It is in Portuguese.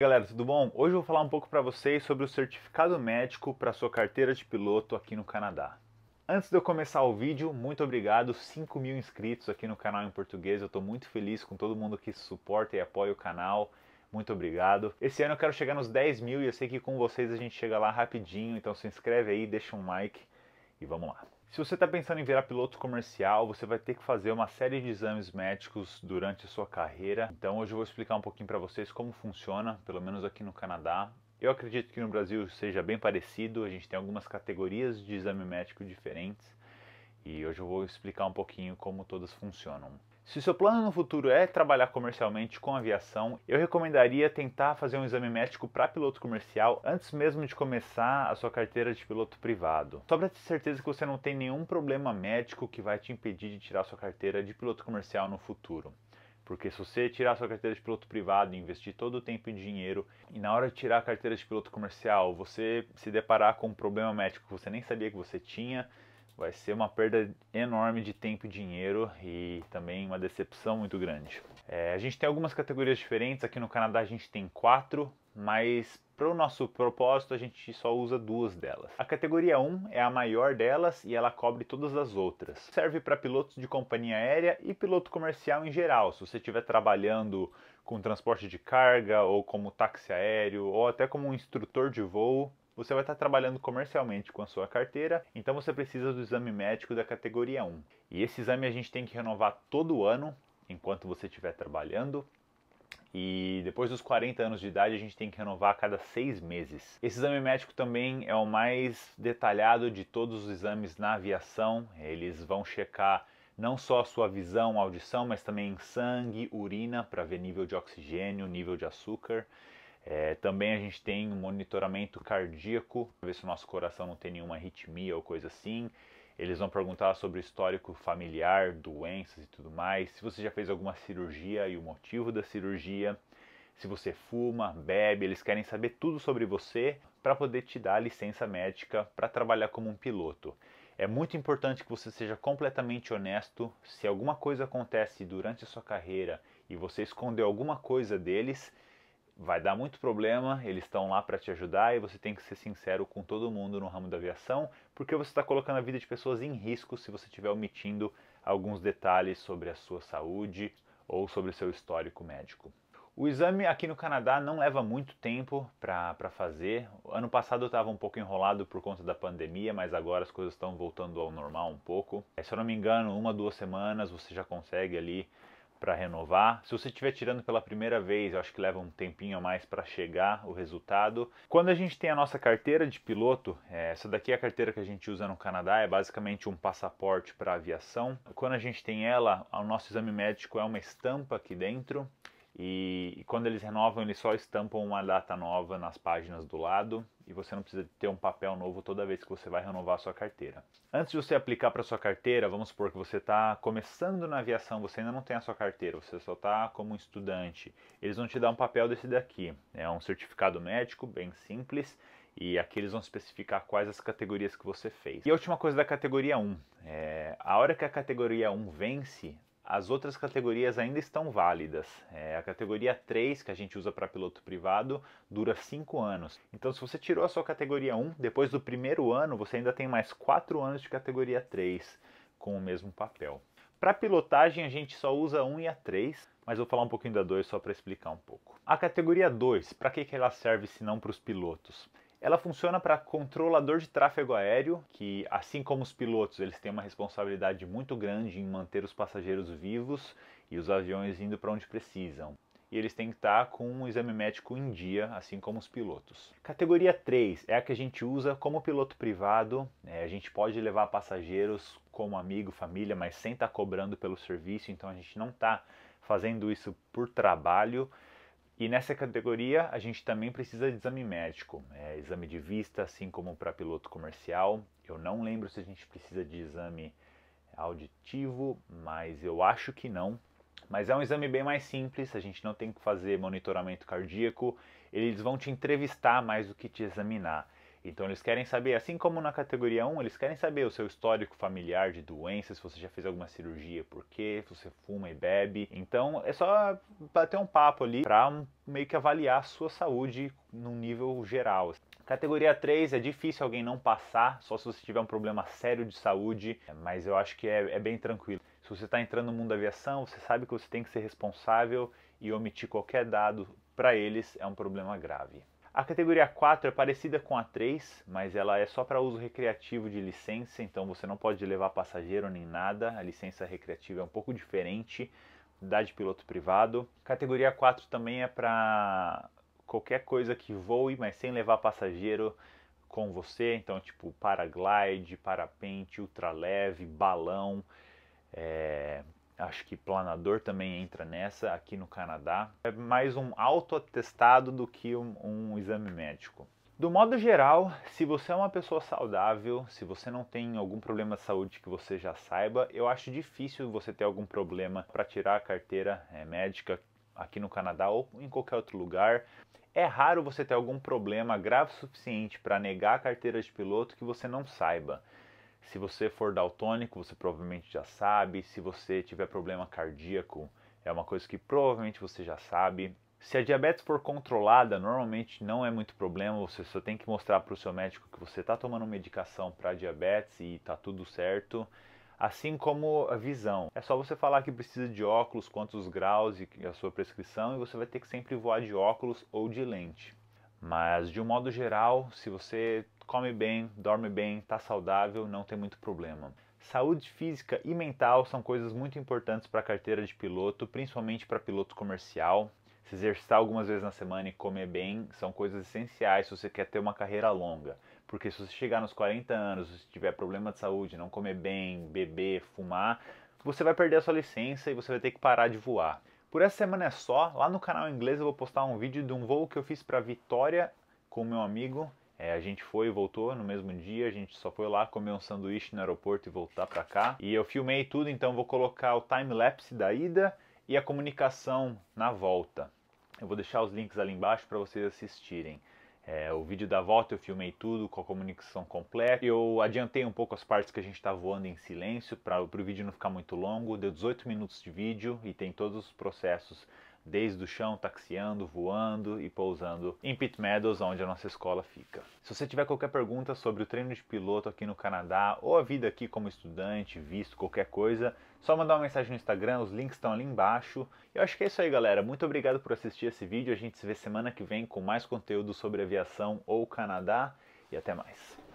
Galera, tudo bom? Hoje eu vou falar um pouco para vocês sobre o certificado médico para sua carteira de piloto aqui no Canadá. Antes de eu começar o vídeo, muito obrigado, 5 mil inscritos aqui no canal em português, eu estou muito feliz com todo mundo que suporta e apoia o canal, muito obrigado. Esse ano eu quero chegar nos 10 mil e eu sei que com vocês a gente chega lá rapidinho, então se inscreve aí, deixa um like e vamos lá. Se você está pensando em virar piloto comercial, você vai ter que fazer uma série de exames médicos durante a sua carreira. Então hoje eu vou explicar um pouquinho para vocês como funciona, pelo menos aqui no Canadá. Eu acredito que no Brasil seja bem parecido, a gente tem algumas categorias de exame médico diferentes e hoje eu vou explicar um pouquinho como todas funcionam. Se o seu plano no futuro é trabalhar comercialmente com aviação, eu recomendaria tentar fazer um exame médico para piloto comercial antes mesmo de começar a sua carteira de piloto privado. Só para ter certeza que você não tem nenhum problema médico que vai te impedir de tirar sua carteira de piloto comercial no futuro. Porque se você tirar sua carteira de piloto privado e investir todo o tempo e dinheiro, e na hora de tirar a carteira de piloto comercial você se deparar com um problema médico que você nem sabia que você tinha, Vai ser uma perda enorme de tempo e dinheiro e também uma decepção muito grande. É, a gente tem algumas categorias diferentes, aqui no Canadá a gente tem quatro, mas para o nosso propósito, a gente só usa duas delas. A categoria 1 é a maior delas e ela cobre todas as outras. Serve para pilotos de companhia aérea e piloto comercial em geral. Se você estiver trabalhando com transporte de carga ou como táxi aéreo ou até como um instrutor de voo, você vai estar trabalhando comercialmente com a sua carteira, então você precisa do exame médico da categoria 1. E esse exame a gente tem que renovar todo ano, enquanto você estiver trabalhando. E depois dos 40 anos de idade, a gente tem que renovar a cada seis meses. Esse exame médico também é o mais detalhado de todos os exames na aviação. Eles vão checar não só a sua visão, audição, mas também sangue, urina para ver nível de oxigênio, nível de açúcar. É, também a gente tem um monitoramento cardíaco, para ver se o nosso coração não tem nenhuma arritmia ou coisa assim. Eles vão perguntar sobre o histórico familiar, doenças e tudo mais, se você já fez alguma cirurgia e o motivo da cirurgia, se você fuma, bebe, eles querem saber tudo sobre você para poder te dar a licença médica para trabalhar como um piloto. É muito importante que você seja completamente honesto. Se alguma coisa acontece durante a sua carreira e você escondeu alguma coisa deles, vai dar muito problema, eles estão lá para te ajudar e você tem que ser sincero com todo mundo no ramo da aviação, porque você está colocando a vida de pessoas em risco se você estiver omitindo alguns detalhes sobre a sua saúde ou sobre o seu histórico médico. O exame aqui no Canadá não leva muito tempo para fazer. Ano passado eu estava um pouco enrolado por conta da pandemia, mas agora as coisas estão voltando ao normal um pouco. É, se eu não me engano, uma, duas semanas você já consegue ali para renovar. Se você estiver tirando pela primeira vez, eu acho que leva um tempinho a mais para chegar o resultado. Quando a gente tem a nossa carteira de piloto, é, essa daqui é a carteira que a gente usa no Canadá, é basicamente um passaporte para aviação. Quando a gente tem ela, o nosso exame médico é uma estampa aqui dentro e, e, quando eles renovam, eles só estampam uma data nova nas páginas do lado e você não precisa ter um papel novo toda vez que você vai renovar a sua carteira. Antes de você aplicar para sua carteira, vamos supor que você está começando na aviação, você ainda não tem a sua carteira, você só está como um estudante. Eles vão te dar um papel desse daqui, é um certificado médico, bem simples, e aqui eles vão especificar quais as categorias que você fez. E a última coisa da categoria 1, é, a hora que a categoria 1 vence, as outras categorias ainda estão válidas. É, a categoria 3, que a gente usa para piloto privado, dura 5 anos. Então, se você tirou a sua categoria 1, depois do primeiro ano, você ainda tem mais 4 anos de categoria 3 com o mesmo papel. Para pilotagem, a gente só usa a 1 e a 3, mas vou falar um pouquinho da 2 só para explicar um pouco. A categoria 2, para que, que ela serve se não para os pilotos? Ela funciona para controlador de tráfego aéreo, que assim como os pilotos, eles têm uma responsabilidade muito grande em manter os passageiros vivos e os aviões indo para onde precisam. E eles têm que estar tá com um exame médico em dia, assim como os pilotos. Categoria 3 é a que a gente usa como piloto privado. É, a gente pode levar passageiros como amigo, família, mas sem estar tá cobrando pelo serviço, então a gente não está fazendo isso por trabalho. E nessa categoria a gente também precisa de exame médico, é, exame de vista, assim como para piloto comercial. Eu não lembro se a gente precisa de exame auditivo, mas eu acho que não. Mas é um exame bem mais simples, a gente não tem que fazer monitoramento cardíaco. Eles vão te entrevistar mais do que te examinar. Então eles querem saber, assim como na categoria 1, eles querem saber o seu histórico familiar de doenças, se você já fez alguma cirurgia, por quê, se você fuma e bebe. Então é só bater um papo ali para meio que avaliar a sua saúde num nível geral. Assim. Categoria 3 é difícil alguém não passar, só se você tiver um problema sério de saúde, mas eu acho que é, é bem tranquilo. Se você está entrando no mundo da aviação, você sabe que você tem que ser responsável e omitir qualquer dado para eles é um problema grave. A categoria 4 é parecida com a 3, mas ela é só para uso recreativo de licença, então você não pode levar passageiro nem nada. A licença recreativa é um pouco diferente da de piloto privado. Categoria 4 também é para qualquer coisa que voe, mas sem levar passageiro com você, então tipo paraglide, parapente, ultraleve, balão, é, acho que planador também entra nessa aqui no Canadá. É mais um autoatestado do que um, um, exame médico. Do modo geral, se você é uma pessoa saudável, se você não tem algum problema de saúde que você já saiba, eu acho difícil você ter algum problema para tirar a carteira é, médica aqui no Canadá ou em qualquer outro lugar. É raro você ter algum problema grave o suficiente para negar a carteira de piloto que você não saiba. Se você for daltônico, você provavelmente já sabe. Se você tiver problema cardíaco, é uma coisa que provavelmente você já sabe. Se a diabetes for controlada, normalmente não é muito problema, você só tem que mostrar para o seu médico que você está tomando medicação para diabetes e está tudo certo. Assim como a visão. É só você falar que precisa de óculos, quantos graus e a sua prescrição, e você vai ter que sempre voar de óculos ou de lente. Mas de um modo geral, se você come bem, dorme bem, está saudável, não tem muito problema. Saúde física e mental são coisas muito importantes para a carteira de piloto, principalmente para piloto comercial. Se exercitar algumas vezes na semana e comer bem são coisas essenciais se você quer ter uma carreira longa. Porque se você chegar nos 40 anos, se tiver problema de saúde, não comer bem, beber, fumar, você vai perder a sua licença e você vai ter que parar de voar. Por essa semana é só. Lá no canal inglês eu vou postar um vídeo de um voo que eu fiz para Vitória com meu amigo é, a gente foi e voltou no mesmo dia, a gente só foi lá comer um sanduíche no aeroporto e voltar para cá. E eu filmei tudo, então vou colocar o time-lapse da ida e a comunicação na volta. Eu vou deixar os links ali embaixo para vocês assistirem. É, o vídeo da volta eu filmei tudo com a comunicação completa. Eu adiantei um pouco as partes que a gente está voando em silêncio para o vídeo não ficar muito longo. Deu 18 minutos de vídeo e tem todos os processos desde o chão, taxiando, voando e pousando em Pitt Meadows, onde a nossa escola fica. Se você tiver qualquer pergunta sobre o treino de piloto aqui no Canadá ou a vida aqui como estudante, visto, qualquer coisa, só mandar uma mensagem no Instagram, os links estão ali embaixo. Eu acho que é isso aí, galera. Muito obrigado por assistir esse vídeo. A gente se vê semana que vem com mais conteúdo sobre aviação ou Canadá e até mais.